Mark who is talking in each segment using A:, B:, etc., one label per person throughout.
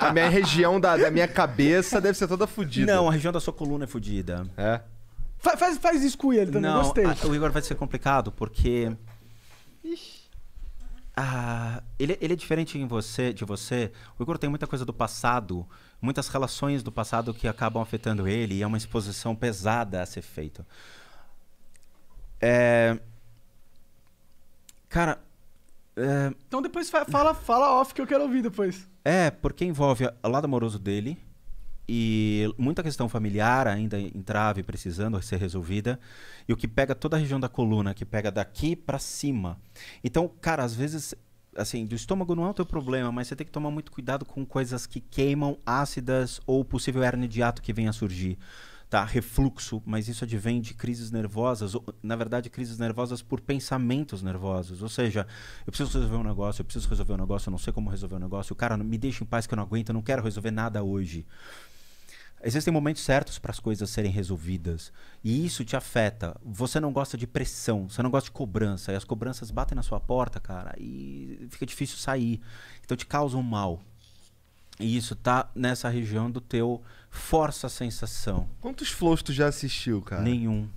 A: A minha região da, da minha cabeça deve ser toda fodida. Não, a região da sua coluna é fodida. É? Fa- Faz, faz isso com ele também, Não, gostei. a- o Igor vai ser complicado porque. Ah, ele, ele é diferente em você, de você. O Igor tem muita coisa do passado, muitas relações do passado que acabam afetando ele e é uma exposição pesada a ser feita. É... Cara, é... Então depois fala, fala off que eu quero ouvir depois. É, porque envolve o lado amoroso dele e muita questão familiar ainda em trave precisando ser resolvida. E o que pega toda a região da coluna, que pega daqui para cima. Então, cara, às vezes assim, do estômago não é o teu problema, mas você tem que tomar muito cuidado com coisas que queimam, ácidas ou possível hernia de ato que venha a surgir tá? refluxo, mas isso advém de crises nervosas, ou, na verdade, crises nervosas por pensamentos nervosos. Ou seja, eu preciso resolver um negócio, eu preciso resolver um negócio, eu não sei como resolver um negócio, o cara me deixa em paz que eu não aguento, eu não quero resolver nada hoje. Existem momentos certos para as coisas serem resolvidas. E isso te afeta. Você não gosta de pressão, você não gosta de cobrança. E as cobranças batem na sua porta, cara, e fica difícil sair. Então te causam mal. E isso tá nessa região do teu força sensação. Quantos flows tu já assistiu, cara? Nenhum.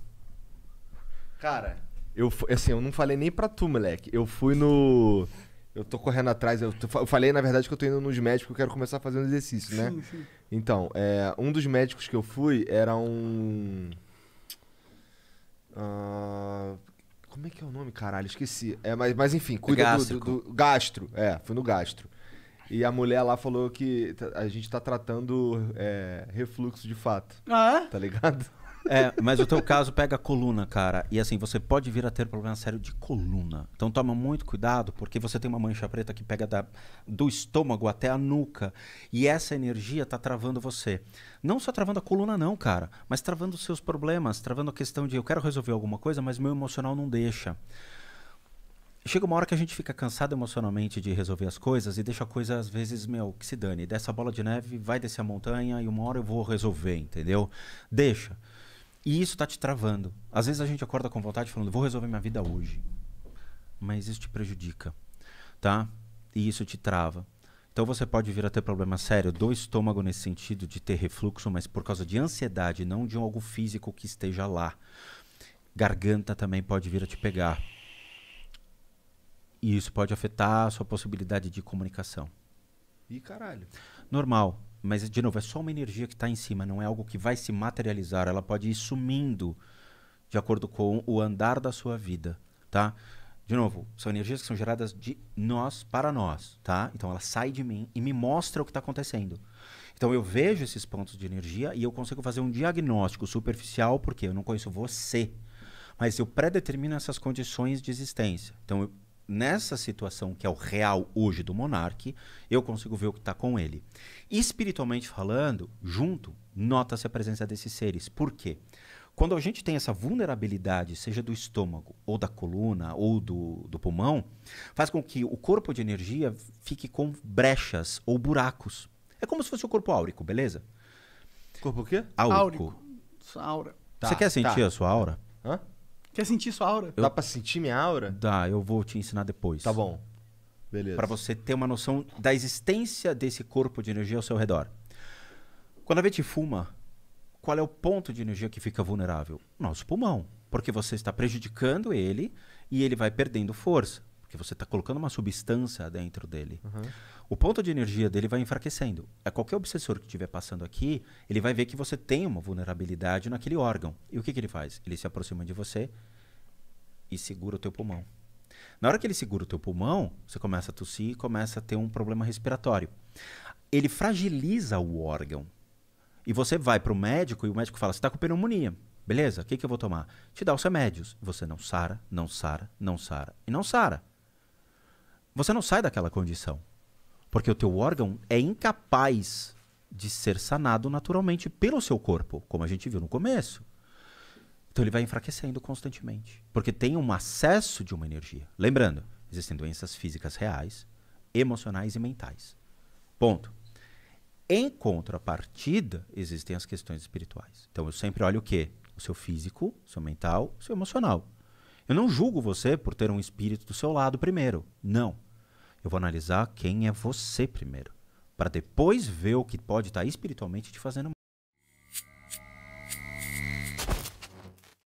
A: Cara, eu assim, eu não falei nem pra tu, moleque. Eu fui no. Eu tô correndo atrás. Eu, eu falei, na verdade, que eu tô indo nos médicos que eu quero começar a fazer um exercício, né? Sim, sim. Então, é, um dos médicos que eu fui era um. Uh, como é que é o nome, caralho? Esqueci. É, mas, mas enfim, cuida do, do, do, Gastro. É, fui no gastro. E a mulher lá falou que a gente tá tratando é, refluxo de fato. Ah, é? Tá ligado? É, mas o teu caso pega coluna, cara. E assim, você pode vir a ter problema sério de coluna. Então toma muito cuidado, porque você tem uma mancha preta que pega da, do estômago até a nuca. E essa energia tá travando você. Não só travando a coluna, não, cara. Mas travando os seus problemas, travando a questão de eu quero resolver alguma coisa, mas meu emocional não deixa chega uma hora que a gente fica cansado emocionalmente de resolver as coisas e deixa a coisa, às vezes, meu, que se dane. Dessa bola de neve, vai descer a montanha e uma hora eu vou resolver, entendeu? Deixa. E isso tá te travando. Às vezes a gente acorda com vontade falando, vou resolver minha vida hoje. Mas isso te prejudica, tá? E isso te trava. Então você pode vir a ter problema sério do estômago nesse sentido de ter refluxo, mas por causa de ansiedade, não de algo físico que esteja lá. Garganta também pode vir a te pegar. E isso pode afetar a sua possibilidade de comunicação. E caralho. Normal. Mas, de novo, é só uma energia que está em cima, não é algo que vai se materializar. Ela pode ir sumindo de acordo com o andar da sua vida, tá? De novo, são energias que são geradas de nós para nós, tá? Então ela sai de mim e me mostra o que está acontecendo. Então eu vejo esses pontos de energia e eu consigo fazer um diagnóstico superficial, porque eu não conheço você. Mas eu predetermino essas condições de existência. Então eu nessa situação que é o real hoje do monarca, eu consigo ver o que está com ele. Espiritualmente falando, junto, nota-se a presença desses seres. Por quê? Quando a gente tem essa vulnerabilidade, seja do estômago, ou da coluna, ou do, do pulmão, faz com que o corpo de energia fique com brechas ou buracos. É como se fosse o corpo áurico, beleza? Corpo o quê? Áurico. Áurico. Sua aura. Tá, Você quer sentir tá. a sua aura? Hã? Quer sentir sua aura? Eu... Dá pra sentir minha aura? Dá, eu vou te ensinar depois. Tá bom. Beleza. Pra você ter uma noção da existência desse corpo de energia ao seu redor. Quando a gente fuma, qual é o ponto de energia que fica vulnerável? Nosso pulmão. Porque você está prejudicando ele e ele vai perdendo força porque você está colocando uma substância dentro dele. Uhum. O ponto de energia dele vai enfraquecendo. A é qualquer obsessor que estiver passando aqui, ele vai ver que você tem uma vulnerabilidade naquele órgão. E o que, que ele faz? Ele se aproxima de você e segura o teu pulmão. Na hora que ele segura o teu pulmão, você começa a tossir e começa a ter um problema respiratório. Ele fragiliza o órgão. E você vai para o médico e o médico fala: você está com pneumonia. Beleza, o que, que eu vou tomar? Te dá os remédios. Você não sara, não sara, não sara e não sara você não sai daquela condição. Porque o teu órgão é incapaz de ser sanado naturalmente pelo seu corpo, como a gente viu no começo. Então ele vai enfraquecendo constantemente, porque tem um acesso de uma energia. Lembrando, existem doenças físicas reais, emocionais e mentais. Ponto. Em contrapartida, existem as questões espirituais. Então eu sempre olho o quê? O seu físico, o seu mental, o seu emocional. Eu não julgo você por ter um espírito do seu lado primeiro. Não. Eu vou analisar quem é você primeiro, para depois ver o que pode estar tá espiritualmente te fazendo